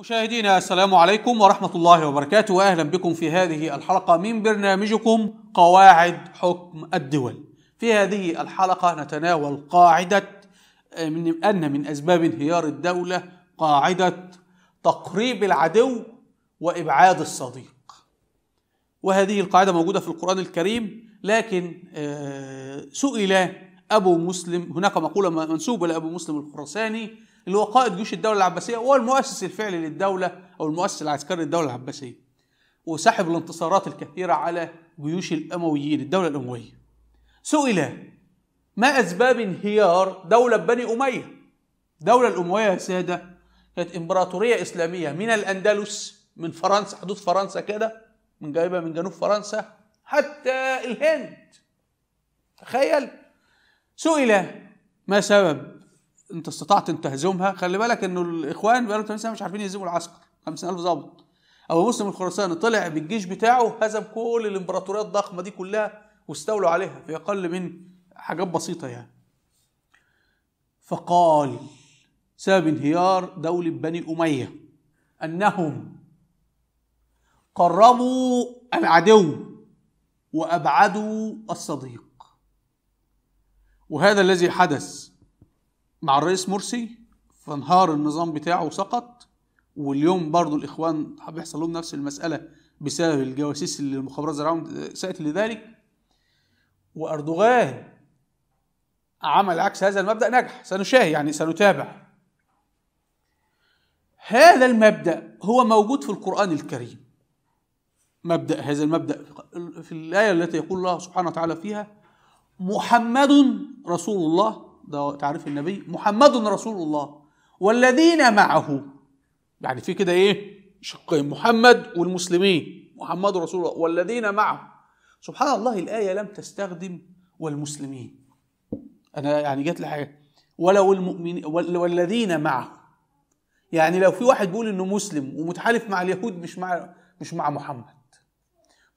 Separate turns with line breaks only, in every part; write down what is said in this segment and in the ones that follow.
مشاهدينا السلام عليكم ورحمة الله وبركاته وأهلا بكم في هذه الحلقة من برنامجكم قواعد حكم الدول في هذه الحلقة نتناول قاعدة آه، من أن من أسباب انهيار الدولة قاعدة تقريب العدو وإبعاد الصديق وهذه القاعدة موجودة في القرآن الكريم لكن آه، سئل أبو مسلم هناك مقولة منسوبة لأبو مسلم الخراساني اللي هو قائد جيوش الدولة العباسية هو المؤسس الفعلي للدولة أو المؤسس العسكري للدولة العباسية وسحب الانتصارات الكثيرة على جيوش الأمويين الدولة الأموية سئل ما أسباب انهيار دولة بني أمية دولة الأموية يا سادة كانت إمبراطورية إسلامية من الأندلس من فرنسا حدود فرنسا كده من جايبة من جنوب فرنسا حتى الهند تخيل سئل ما سبب انت استطعت ان تهزمها خلي بالك انه الاخوان بقالهم 80 سنه مش عارفين يهزموا العسكر 50000 ظابط ابو مسلم الخراساني طلع بالجيش بتاعه هزم كل الامبراطوريات الضخمه دي كلها واستولوا عليها في اقل من حاجات بسيطه يعني فقال سبب انهيار دولة بني أمية أنهم قربوا العدو وأبعدوا الصديق وهذا الذي حدث مع الرئيس مرسي فانهار النظام بتاعه وسقط واليوم برضو الاخوان بيحصل لهم نفس المساله بسبب الجواسيس اللي المخابرات زرعهم سات لذلك واردوغان عمل عكس هذا المبدا نجح سنشاهد يعني سنتابع هذا المبدا هو موجود في القران الكريم مبدا هذا المبدا في الايه التي يقول الله سبحانه وتعالى فيها محمد رسول الله ده تعريف النبي محمد رسول الله والذين معه يعني في كده ايه شقين محمد والمسلمين محمد رسول الله والذين معه سبحان الله الآية لم تستخدم والمسلمين أنا يعني جات لي حاجة ولو المؤمن والذين معه يعني لو في واحد بيقول انه مسلم ومتحالف مع اليهود مش مع مش مع محمد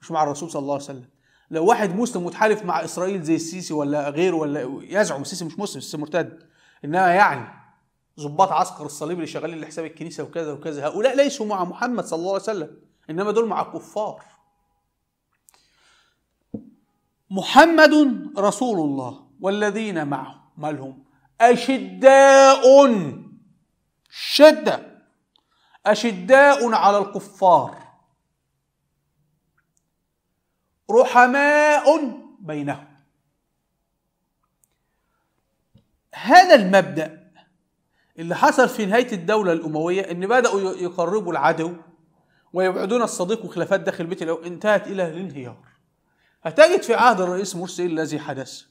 مش مع الرسول صلى الله عليه وسلم لو واحد مسلم متحالف مع اسرائيل زي السيسي ولا غيره ولا يزعم السيسي مش مسلم السيسي مرتد انما يعني ضباط عسكر الصليب اللي شغالين لحساب الكنيسه وكذا وكذا هؤلاء ليسوا مع محمد صلى الله عليه وسلم انما دول مع الكفار محمد رسول الله والذين معه مالهم اشداء شده اشداء على الكفار رحماء بينهم هذا المبدأ اللي حصل في نهاية الدولة الأموية إن بدأوا يقربوا العدو ويبعدون الصديق وخلافات داخل بيت الأول انتهت إلى الانهيار هتجد في عهد الرئيس مرسي الذي حدث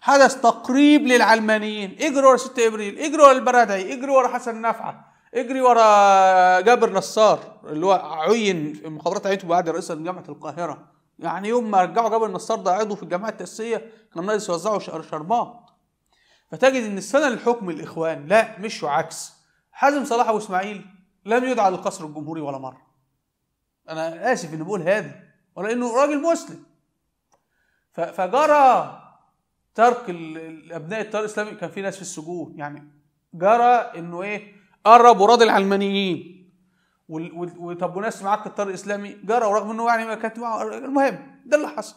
حدث تقريب للعلمانيين اجري ورا 6 ابريل اجري ورا البرادعي اجري ورا حسن نفعه اجري ورا جابر نصار اللي هو عين في مخابرات عينته بعد رئيس جامعه القاهره يعني يوم ما رجعوا جبل النصار ده عضو في الجماعه التاسيسيه كانوا ناقص يوزعوا شرباط فتجد ان السنه للحكم الاخوان لا مشوا عكس حازم صلاح ابو اسماعيل لم يدعى للقصر الجمهوري ولا مره انا اسف اني بقول هذا ولانه راجل مسلم فجرى ترك الابناء التيار الاسلامي كان في ناس في السجون يعني جرى انه ايه قرب وراضي العلمانيين وطب وناس معاك قطار الاسلامي جرى ورغم انه يعني ما كانت المهم ده اللي حصل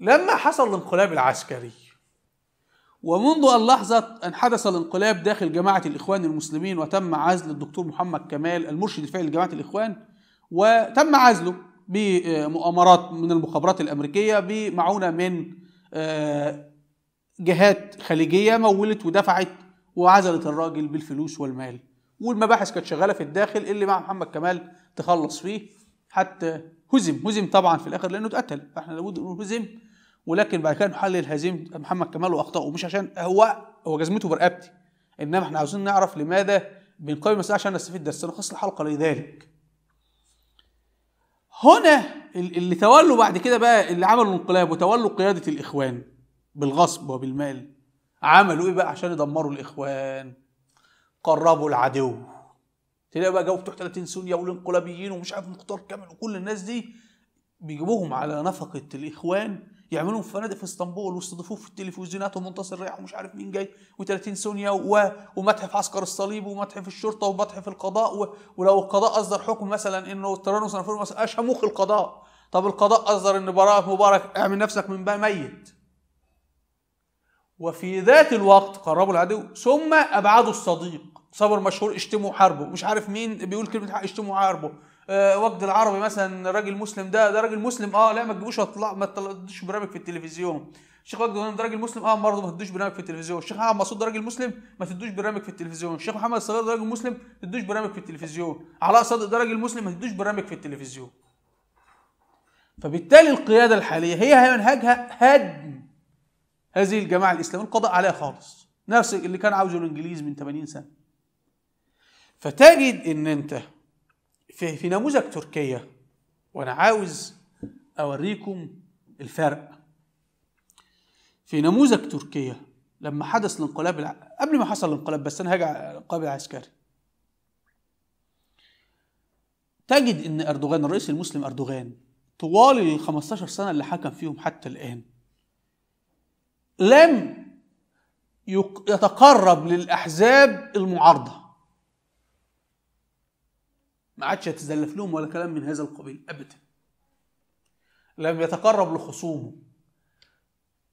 لما حصل الانقلاب العسكري ومنذ ان لحظه أن حدث الانقلاب داخل جماعة الإخوان المسلمين وتم عزل الدكتور محمد كمال المرشد الفعلي لجماعة الإخوان وتم عزله بمؤامرات من المخابرات الأمريكية بمعونة من آه، جهات خليجية مولت ودفعت وعزلت الراجل بالفلوس والمال والمباحث كانت شغاله في الداخل اللي مع محمد كمال تخلص فيه حتى هزم هزم طبعا في الاخر لانه اتقتل فاحنا لابد نقول هزم ولكن بعد كده نحلل هزيمه محمد كمال واخطائه مش عشان هو هو جزمته برقبتي انما احنا عاوزين نعرف لماذا بنقيم المساله عشان نستفيد درس نخص الحلقه لذلك هنا اللي تولوا بعد كده بقى اللي عملوا الانقلاب وتولوا قياده الاخوان بالغصب وبالمال عملوا ايه بقى عشان يدمروا الاخوان قربوا العدو تلاقي بقى جو بتوع 30 سوريا والانقلابيين ومش عارف مختار كامل وكل الناس دي بيجيبوهم على نفقه الاخوان يعملوهم في فنادق في اسطنبول ويستضيفوه في التلفزيونات ومنتصر رايح ومش عارف مين جاي و30 سونيا و... ومتحف عسكر الصليب ومتحف الشرطه ومتحف القضاء و... ولو القضاء اصدر حكم مثلا انه التيرانوس مثلا اشموخ القضاء طب القضاء اصدر ان براءة مبارك اعمل نفسك من بقى ميت وفي ذات الوقت قربوا العدو ثم ابعدوا الصديق صبر مشهور اشتموا حربه مش عارف مين بيقول كلمه حق اشتموا حربه آه، وجد العربي مثلا راجل مسلم ده ده راجل مسلم اه لا ما تجيبوش اطلع ما تدوش برامج في التلفزيون الشيخ وجد ده راجل مسلم اه برضه ما تدوش برامج في التلفزيون الشيخ محمد مسعود ده راجل مسلم ما تدوش برامج في التلفزيون الشيخ محمد الصغير ده راجل مسلم ما تدوش برامج في التلفزيون علاء صادق ده راجل مسلم ما تدوش برامج في التلفزيون فبالتالي القياده الحاليه هي منهجها هدم هذه الجماعة الإسلامية القضاء عليها خالص نفس اللي كان عاوزه الإنجليز من 80 سنة فتجد إن أنت في, في نموذج تركيا وأنا عاوز أوريكم الفرق في نموذج تركيا لما حدث الانقلاب الع... قبل ما حصل الانقلاب بس أنا هاجي على الانقلاب العسكري تجد إن أردوغان الرئيس المسلم أردوغان طوال ال 15 سنة اللي حكم فيهم حتى الآن لم يتقرب للأحزاب المعارضة ما عادش يتزلف لهم ولا كلام من هذا القبيل أبدا لم يتقرب لخصومه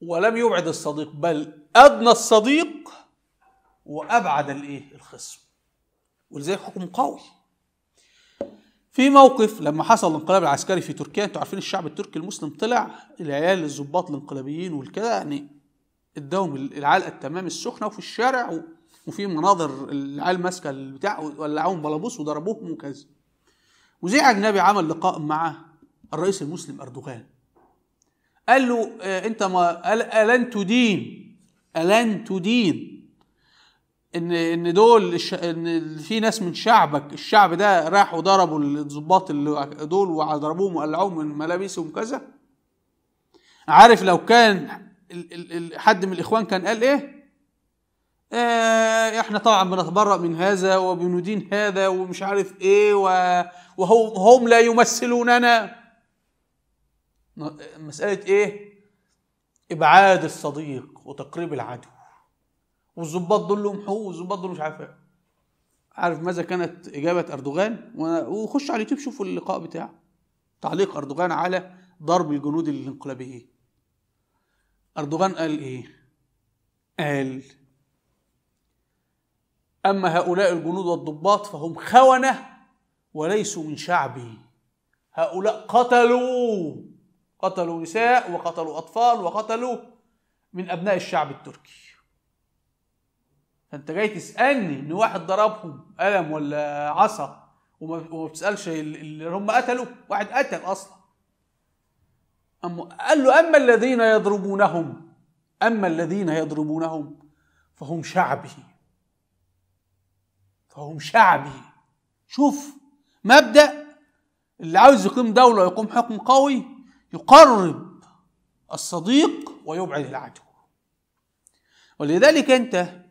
ولم يبعد الصديق بل أدنى الصديق وأبعد الإيه الخصم ولذلك حكم قوي في موقف لما حصل الانقلاب العسكري في تركيا انتوا عارفين الشعب التركي المسلم طلع العيال الظباط الانقلابيين والكذا يعني اداهم العلقه التمام السخنه وفي الشارع وفي مناظر العيال ماسكه البتاع ولعوهم بلابوس وضربوهم وكذا وزي اجنبي عمل لقاء مع الرئيس المسلم اردوغان قال له آه انت ما الن تدين الن تدين ان ان دول الش... ان في ناس من شعبك الشعب ده راحوا ضربوا الضباط اللي دول وضربوهم وقلعوهم من ملابسهم كذا عارف لو كان حد من الإخوان كان قال إيه آه احنا طبعا بنتبرأ من هذا وبندين هذا ومش عارف ايه وهم هم لا يمثلوننا مسألة ايه ابعاد الصديق وتقريب العدو والظباط دول لهم حقوق والظباط دول مش عارف ايه عارف ماذا كانت إجابة أردوغان وخش على اليوتيوب شوفوا اللقاء بتاعه تعليق أردوغان على ضرب الجنود الانقلابيين أردوغان قال إيه؟ قال أما هؤلاء الجنود والضباط فهم خونة وليسوا من شعبي هؤلاء قتلوا قتلوا نساء وقتلوا أطفال وقتلوا من أبناء الشعب التركي فأنت جاي تسألني إن واحد ضربهم قلم ولا عصا وما بتسألش اللي هم قتلوا واحد قتل أصلا أم قال له أما الذين يضربونهم أما الذين يضربونهم فهم شعبي فهم شعبي شوف مبدأ اللي عاوز يقيم دولة ويقوم حكم قوي يقرب الصديق ويبعد العدو ولذلك أنت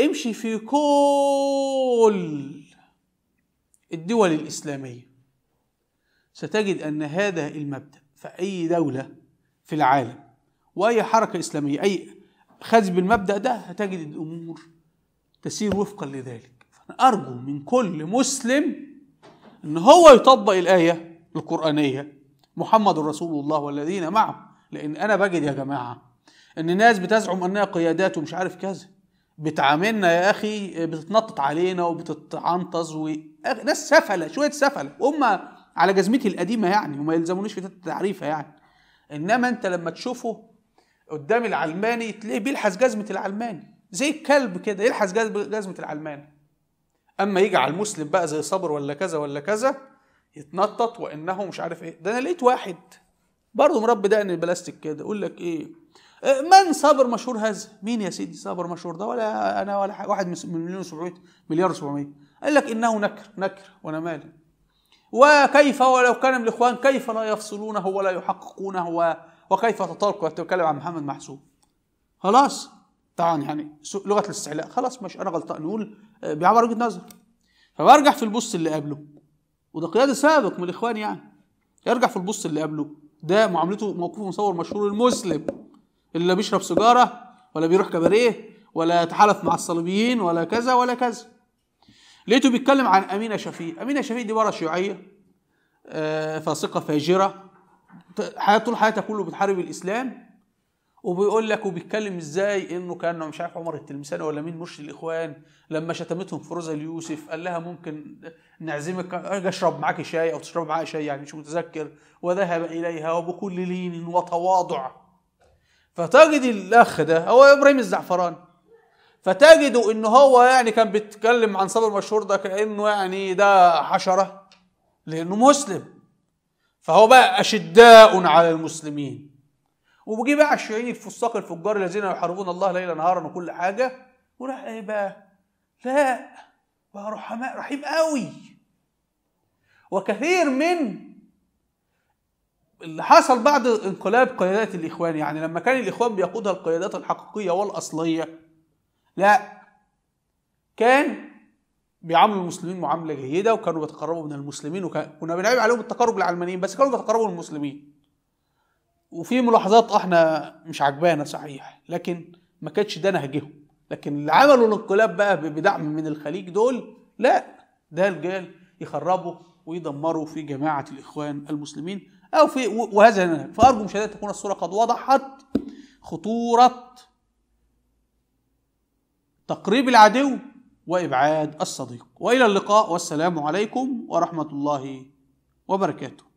امشي في كل الدول الإسلامية ستجد أن هذا المبدأ في أي دولة في العالم وأي حركة إسلامية أي خذ بالمبدأ ده هتجد الأمور تسير وفقا لذلك فأنا أرجو من كل مسلم أن هو يطبق الآية القرآنية محمد رسول الله والذين معه لأن أنا بجد يا جماعة إن ناس بتزعم أنها قيادات ومش عارف كذا بتعاملنا يا أخي بتتنطط علينا وبتتعنطز و... ناس سفلة شوية سفلة هم على جزمتي القديمه يعني وما يلزمونيش في التعريفه يعني انما انت لما تشوفه قدام العلماني تلاقيه بيلحس جزمه العلماني زي الكلب كده يلحس جزمه العلماني اما يجي على المسلم بقى زي صبر ولا كذا ولا كذا يتنطط وانه مش عارف ايه ده انا لقيت واحد برضه مربي دقن البلاستيك كده يقول لك ايه آه، من صابر مشهور هذا مين يا سيدي صابر مشهور ده ولا انا ولا واحد من مليون و 700 مليار و 700 قال لك انه نكر نكر وانا مالي وكيف ولو كان من الإخوان كيف لا يفصلونه ولا يحققونه و... وكيف تطلق وتتكلم عن محمد محسوب خلاص طبعا يعني لغة الاستعلاء خلاص مش أنا غلطان نقول آه، بيعبر وجهة نظر فبرجع في البوست اللي قبله وده قيادي سابق من الإخوان يعني يرجع في البوست اللي قبله ده معاملته موقفه مصور مشهور المسلم اللي لا بيشرب سيجارة ولا بيروح كباريه ولا يتحالف مع الصليبيين ولا كذا ولا كذا لقيته بيتكلم عن امينه شفيق امينه شفيق دي ورا شيوعيه آه، فاسقه فاجره حياة طول حياتها كله بتحارب الاسلام وبيقول لك وبيتكلم ازاي انه كان مش عارف عمر التلمساني ولا مين مرشد الاخوان لما شتمتهم في روزا اليوسف قال لها ممكن نعزمك اشرب معاك شاي او تشرب معاك شاي يعني مش متذكر وذهب اليها وبكل لين وتواضع فتجد الاخ ده هو ابراهيم الزعفراني فتجدوا ان هو يعني كان بيتكلم عن صبر مشهور ده كانه يعني ده حشره لانه مسلم فهو بقى اشداء على المسلمين وبيجي بقى الشيعي الفساق الفجار الذين يحاربون الله ليلا نهارا وكل حاجه وراح ايه بقى؟ لا بقى رحماء رحيم قوي وكثير من اللي حصل بعد انقلاب قيادات الاخوان يعني لما كان الاخوان بيقودها القيادات الحقيقيه والاصليه لا كان بيعاملوا المسلمين معامله جيده وكانوا بيتقربوا من المسلمين وكنا بنعيب عليهم التقرب للعلمانيين بس كانوا بيتقربوا من المسلمين وفي ملاحظات احنا مش عجبانا صحيح لكن ما كانش ده نهجهم لكن اللي عملوا الانقلاب بقى بدعم من الخليج دول لا ده رجال يخربوا ويدمروا في جماعه الاخوان المسلمين او في وهذا فارجو مشاهدة تكون الصوره قد وضحت خطوره تقريب العدو وإبعاد الصديق وإلى اللقاء والسلام عليكم ورحمة الله وبركاته